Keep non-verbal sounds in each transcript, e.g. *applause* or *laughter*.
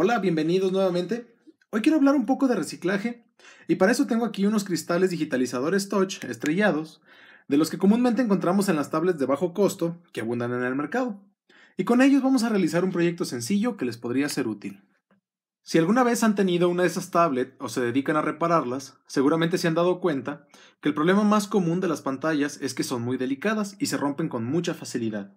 Hola, bienvenidos nuevamente. Hoy quiero hablar un poco de reciclaje y para eso tengo aquí unos cristales digitalizadores touch estrellados, de los que comúnmente encontramos en las tablets de bajo costo que abundan en el mercado. Y con ellos vamos a realizar un proyecto sencillo que les podría ser útil. Si alguna vez han tenido una de esas tablets o se dedican a repararlas, seguramente se han dado cuenta que el problema más común de las pantallas es que son muy delicadas y se rompen con mucha facilidad.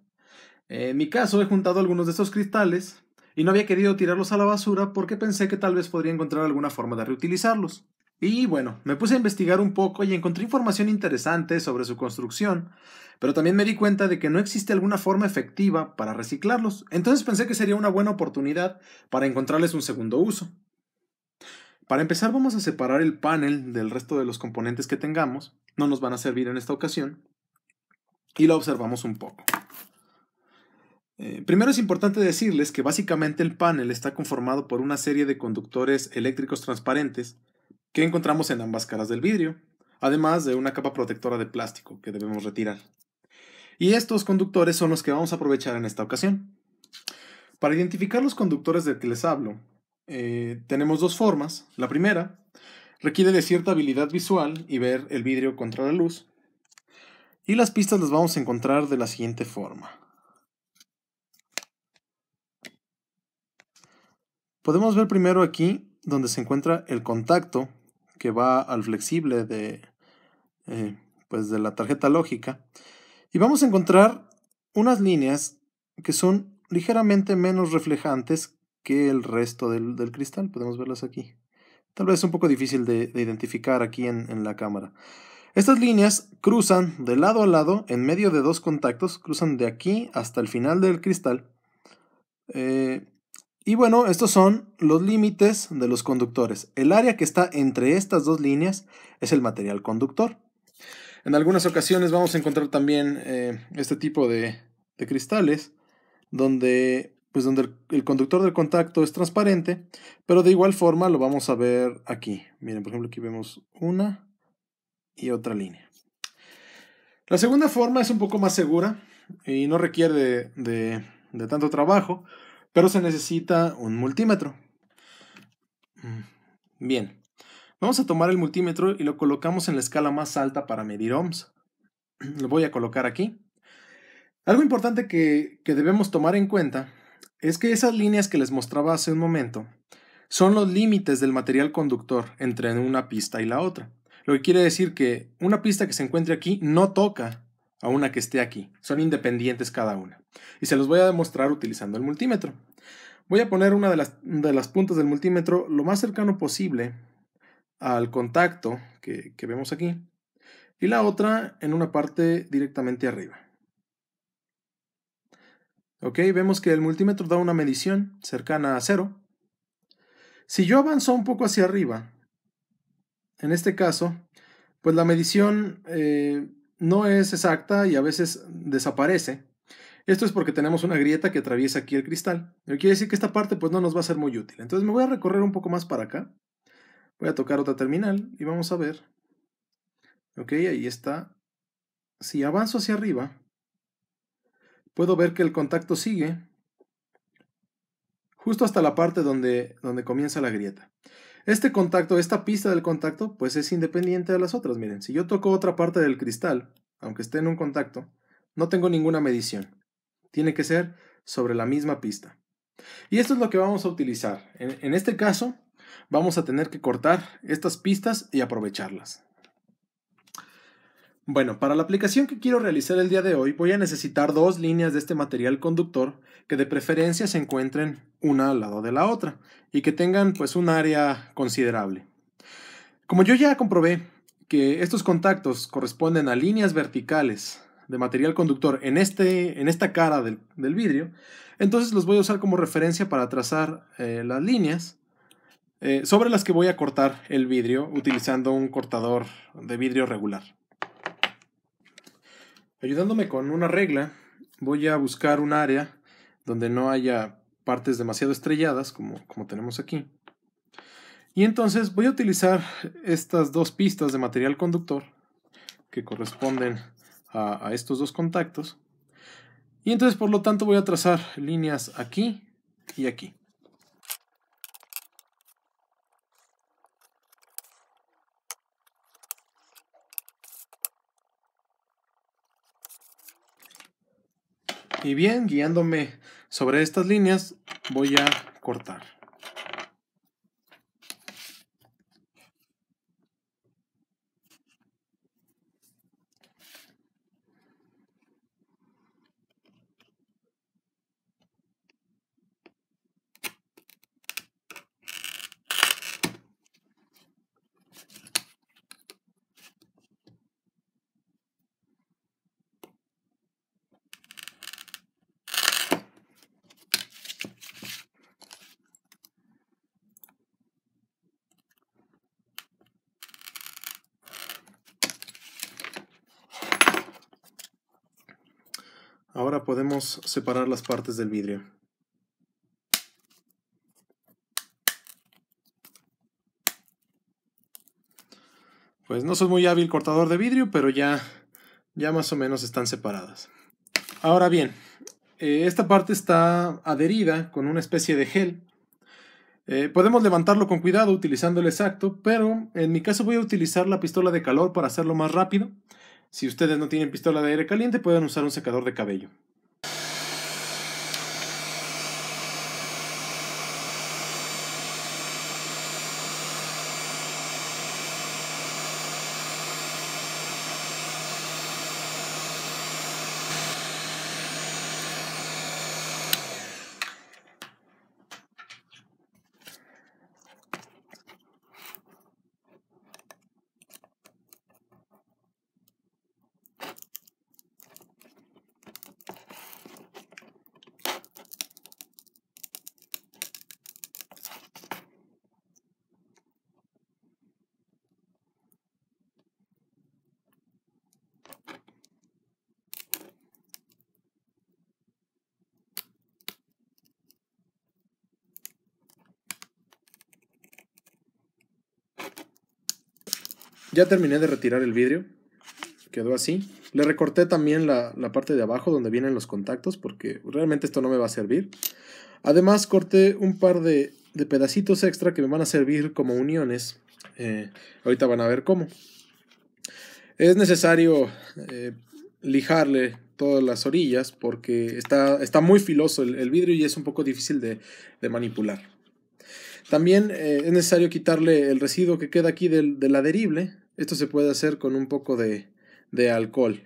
En mi caso he juntado algunos de esos cristales y no había querido tirarlos a la basura porque pensé que tal vez podría encontrar alguna forma de reutilizarlos. Y bueno, me puse a investigar un poco y encontré información interesante sobre su construcción, pero también me di cuenta de que no existe alguna forma efectiva para reciclarlos, entonces pensé que sería una buena oportunidad para encontrarles un segundo uso. Para empezar vamos a separar el panel del resto de los componentes que tengamos, no nos van a servir en esta ocasión, y lo observamos un poco. Eh, primero es importante decirles que básicamente el panel está conformado por una serie de conductores eléctricos transparentes que encontramos en ambas caras del vidrio, además de una capa protectora de plástico que debemos retirar. Y estos conductores son los que vamos a aprovechar en esta ocasión. Para identificar los conductores de que les hablo, eh, tenemos dos formas. La primera requiere de cierta habilidad visual y ver el vidrio contra la luz. Y las pistas las vamos a encontrar de la siguiente forma. Podemos ver primero aquí donde se encuentra el contacto que va al flexible de, eh, pues de la tarjeta lógica. Y vamos a encontrar unas líneas que son ligeramente menos reflejantes que el resto del, cristal. Podemos verlas aquí. Tal vez es un poco difícil de, identificar aquí en, en, la cámara. Estas líneas cruzan de lado a lado en medio de dos contactos, cruzan de aquí hasta el final del cristal. Eh, y bueno, estos son los límites de los conductores. El área que está entre estas dos líneas es el material conductor. En algunas ocasiones vamos a encontrar también eh, este tipo de, cristales donde, pues donde el, conductor del contacto es transparente, pero de igual forma lo vamos a ver aquí. Miren, por ejemplo, aquí vemos una y otra línea. La segunda forma es un poco más segura y no requiere de tanto trabajo pero se necesita un multímetro. Mm, bien, vamos a tomar el multímetro y lo colocamos en la escala más alta para medir ohms. *clears throat* Lo voy a colocar aquí. Algo importante que, que debemos tomar en cuenta es que esas líneas que les mostraba hace un momento son los límites del material conductor entre una pista y la otra. Lo que quiere decir que una pista que se encuentre aquí no toca a una que esté aquí. Son independientes cada una. Y se los voy a demostrar utilizando el multímetro. Voy a poner una de las, puntas del multímetro lo más cercano posible al contacto que, vemos aquí y la otra en una parte directamente arriba. Ok, vemos que el multímetro da una medición cercana a cero. Si yo avanzo un poco hacia arriba, en este caso, pues la medición eh, no es exacta y a veces desaparece. Esto es porque tenemos una grieta que atraviesa aquí el cristal. quiere decir que esta parte pues no nos va a ser muy útil. Entonces me voy a recorrer un poco más para acá. Voy a tocar otra terminal y vamos a ver. Ok, ahí está. Si avanzo hacia arriba, puedo ver que el contacto sigue justo hasta la parte donde, donde comienza la grieta. Este contacto, esta pista del contacto, pues es independiente de las otras. Miren, si yo toco otra parte del cristal, aunque esté en un contacto, no tengo ninguna medición. Tiene que ser sobre la misma pista. Y esto es lo que vamos a utilizar. En, este caso, vamos a tener que cortar estas pistas y aprovecharlas. Bueno, para la aplicación que quiero realizar el día de hoy voy a necesitar dos líneas de este material conductor que de preferencia se encuentren una al lado de la otra y que tengan pues un área considerable. Como yo ya comprobé que estos contactos corresponden a líneas verticales de material conductor en, este, en esta cara del, vidrio, entonces los voy a usar como referencia para trazar eh, las líneas eh, sobre las que voy a cortar el vidrio utilizando un cortador de vidrio regular. Ayudándome con una regla, voy a buscar un área donde no haya partes demasiado estrelladas, como, como tenemos aquí. Y entonces voy a utilizar estas dos pistas de material conductor que corresponden a, a estos dos contactos. Y entonces, por lo tanto, voy a trazar líneas aquí y aquí. Y bien, guiándome sobre estas líneas, voy a cortar. Ahora podemos separar las partes del vidrio. Pues no soy muy hábil cortador de vidrio, pero ya, ya más o menos están separadas. Ahora bien, eh, esta parte está adherida con una especie de gel. Eh, podemos levantarlo con cuidado utilizando el exacto, pero en mi caso voy a utilizar la pistola de calor para hacerlo más rápido. Si ustedes no tienen pistola de aire caliente, pueden usar un secador de cabello. Ya terminé de retirar el vidrio. Quedó así. Le recorté también la, parte de abajo donde vienen los contactos porque realmente esto no me va a servir. Además corté un par de, pedacitos extra que me van a servir como uniones. Eh, ahorita van a ver cómo. Es necesario eh, lijarle todas las orillas porque está, está muy filoso el, vidrio y es un poco difícil de, manipular. También eh, es necesario quitarle el residuo que queda aquí del, del adherible esto se puede hacer con un poco de, de alcohol.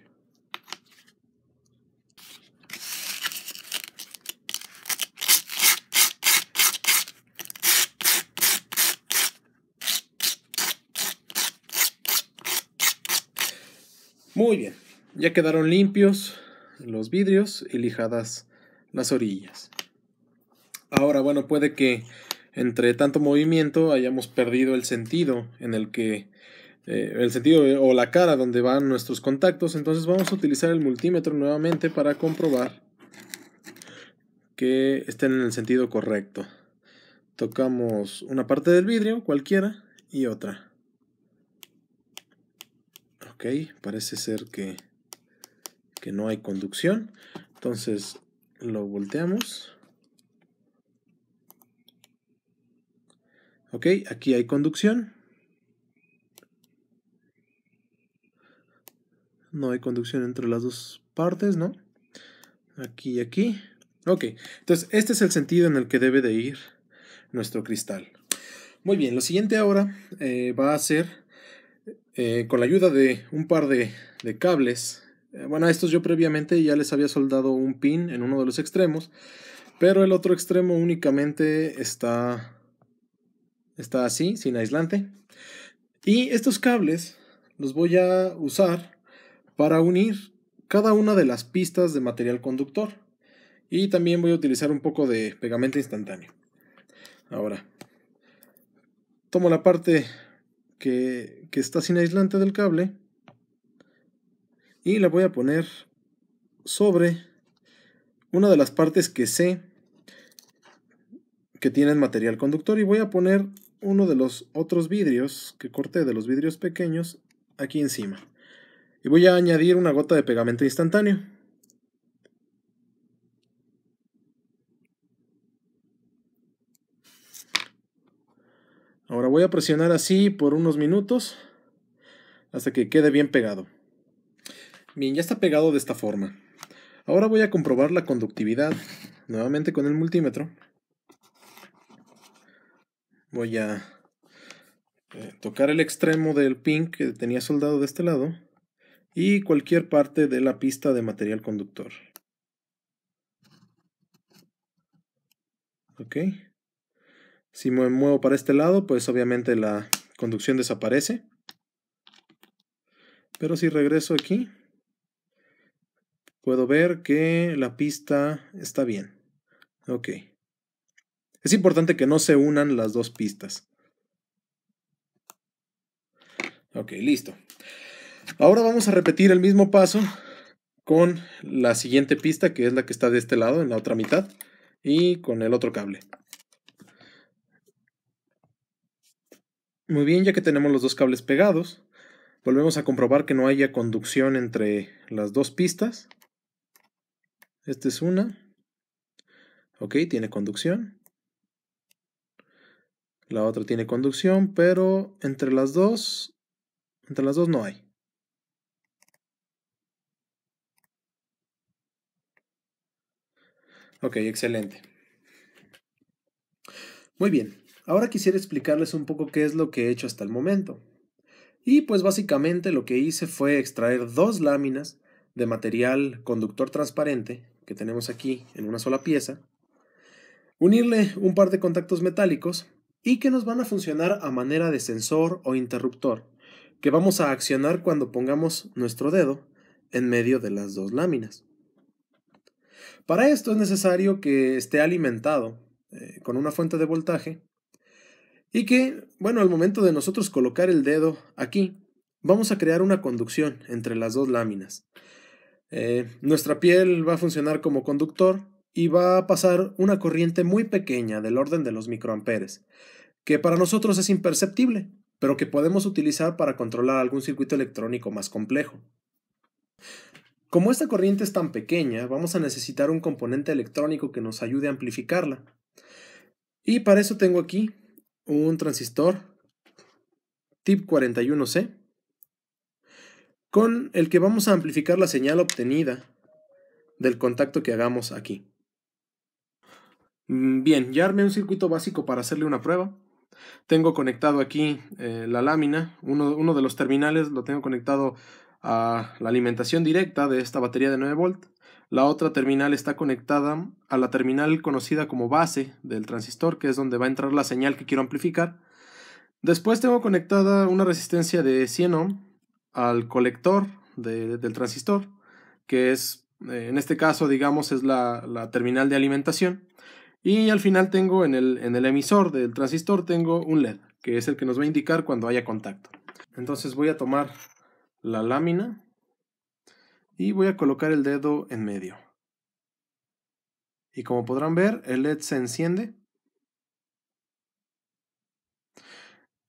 Muy bien, ya quedaron limpios los vidrios y lijadas las orillas. Ahora, bueno, puede que entre tanto movimiento hayamos perdido el sentido en el que eh, el sentido o la cara donde van nuestros contactos. Entonces vamos a utilizar el multímetro nuevamente para comprobar que estén en el sentido correcto. Tocamos una parte del vidrio, cualquiera, y otra. Ok, parece ser que, que no hay conducción. Entonces lo volteamos. Ok, aquí hay conducción. no hay conducción entre las dos partes, ¿no? Aquí y aquí. Ok, entonces este es el sentido en el que debe de ir nuestro cristal. Muy bien, lo siguiente ahora eh, va a ser eh, con la ayuda de un par de, cables. Eh, bueno, a estos yo previamente ya les había soldado un pin en uno de los extremos, pero el otro extremo únicamente está, está así, sin aislante. Y estos cables los voy a usar para unir cada una de las pistas de material conductor. Y también voy a utilizar un poco de pegamento instantáneo. Ahora, tomo la parte que, está sin aislante del cable y la voy a poner sobre una de las partes que sé que tienen material conductor y voy a poner uno de los otros vidrios que corté de los vidrios pequeños aquí encima. Y voy a añadir una gota de pegamento instantáneo. Ahora voy a presionar así por unos minutos hasta que quede bien pegado. Bien, ya está pegado de esta forma. Ahora voy a comprobar la conductividad nuevamente con el multímetro. Voy a eh, tocar el extremo del pin que tenía soldado de este lado y cualquier parte de la pista de material conductor. Ok. Si me muevo para este lado, pues obviamente la conducción desaparece. Pero si regreso aquí, puedo ver que la pista está bien. Ok. Es importante que no se unan las dos pistas. Ok, listo. Ahora vamos a repetir el mismo paso con la siguiente pista, que es la que está de este lado, en la otra mitad, y con el otro cable. Muy bien, ya que tenemos los dos cables pegados, volvemos a comprobar que no haya conducción entre las dos pistas. Esta es una. Ok, tiene conducción. La otra tiene conducción, pero entre las dos, entre las dos no hay. Ok, excelente. Muy bien, ahora quisiera explicarles un poco qué es lo que he hecho hasta el momento. Y pues básicamente lo que hice fue extraer dos láminas de material conductor transparente que tenemos aquí en una sola pieza, unirle un par de contactos metálicos y que nos van a funcionar a manera de sensor o interruptor, que vamos a accionar cuando pongamos nuestro dedo en medio de las dos láminas. Para esto es necesario que esté alimentado eh, con una fuente de voltaje y que, bueno, al momento de nosotros colocar el dedo aquí, vamos a crear una conducción entre las dos láminas. Eh, nuestra piel va a funcionar como conductor y va a pasar una corriente muy pequeña del orden de los microamperes, que para nosotros es imperceptible, pero que podemos utilizar para controlar algún circuito electrónico más complejo. Como esta corriente es tan pequeña, vamos a necesitar un componente electrónico que nos ayude a amplificarla. Y para eso tengo aquí un transistor tip 41C con el que vamos a amplificar la señal obtenida del contacto que hagamos aquí. Mm, bien, ya armé un circuito básico para hacerle una prueba. Tengo conectado aquí eh, la lámina, uno, uno de los terminales lo tengo conectado a la alimentación directa de esta batería de 9 volt. La otra terminal está conectada a la terminal conocida como base del transistor, que es donde va a entrar la señal que quiero amplificar. Después tengo conectada una resistencia de 100 ohm al colector del transistor, que es, eh, en este caso, digamos, es la, terminal de alimentación. Y al final tengo en el, en el emisor del transistor tengo un LED, que es el que nos va a indicar cuando haya contacto. Entonces voy a tomar la lámina y voy a colocar el dedo en medio. Y como podrán ver, el LED se enciende.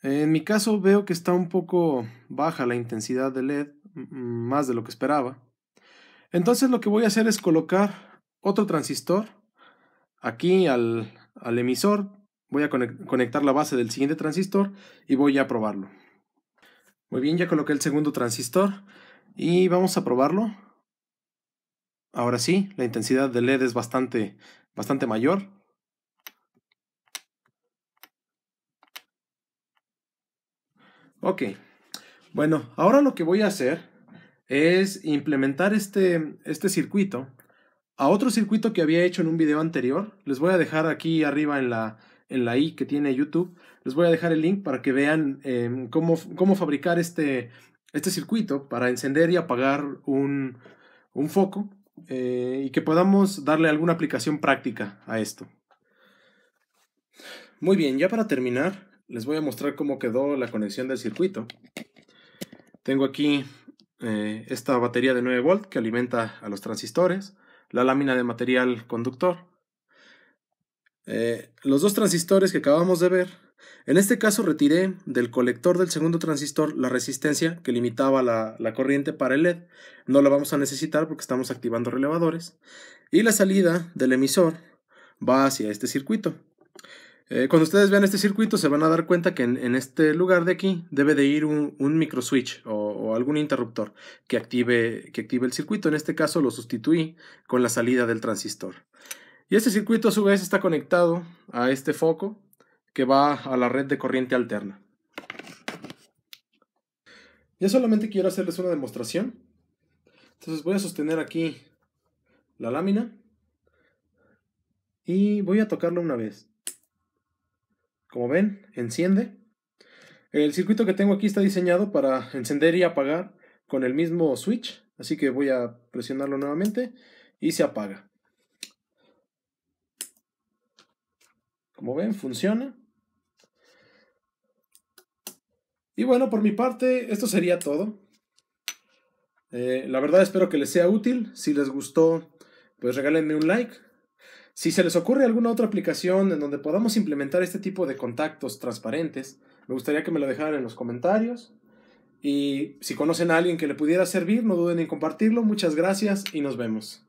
En mi caso veo que está un poco baja la intensidad del LED, mm, más de lo que esperaba. Entonces lo que voy a hacer es colocar otro transistor aquí al, al emisor. Voy a conectar la base del siguiente transistor y voy a probarlo. Muy bien, ya coloqué el segundo transistor y vamos a probarlo. Ahora sí, la intensidad del LED es bastante, bastante mayor. Ok, bueno, ahora lo que voy a hacer es implementar este, este circuito a otro circuito que había hecho en un video anterior. Les voy a dejar aquí arriba en la, en la i que tiene YouTube les voy a dejar el link para que vean em, cómo, fabricar este, este, circuito para encender y apagar un, foco eh, y que podamos darle alguna aplicación práctica a esto. Muy bien, ya para terminar, les voy a mostrar cómo quedó la conexión del circuito. Tengo aquí eh, esta batería de 9 volt que alimenta a los transistores, la lámina de material conductor. Eh, los dos transistores que acabamos de ver en este caso retiré del colector del segundo transistor la resistencia que limitaba la, corriente para el LED. No la vamos a necesitar porque estamos activando relevadores. Y la salida del emisor va hacia este circuito. Eh, cuando ustedes vean este circuito se van a dar cuenta que en, este lugar de aquí debe de ir un, un microswitch o, algún interruptor que active, que active el circuito. En este caso lo sustituí con la salida del transistor. Y este circuito a su vez está conectado a este foco que va a la red de corriente alterna. Ya solamente quiero hacerles una demostración. Entonces voy a sostener aquí la lámina y voy a tocarlo una vez. Como ven, enciende. El circuito que tengo aquí está diseñado para encender y apagar con el mismo switch, así que voy a presionarlo nuevamente y se apaga. Como ven, funciona. Y bueno, por mi parte, esto sería todo. Eh, la verdad espero que les sea útil. Si les gustó, pues regálenme un like. Si se les ocurre alguna otra aplicación en donde podamos implementar este tipo de contactos transparentes, me gustaría que me lo dejaran en los comentarios. Y si conocen a alguien que le pudiera servir, no duden en compartirlo. Muchas gracias y nos vemos.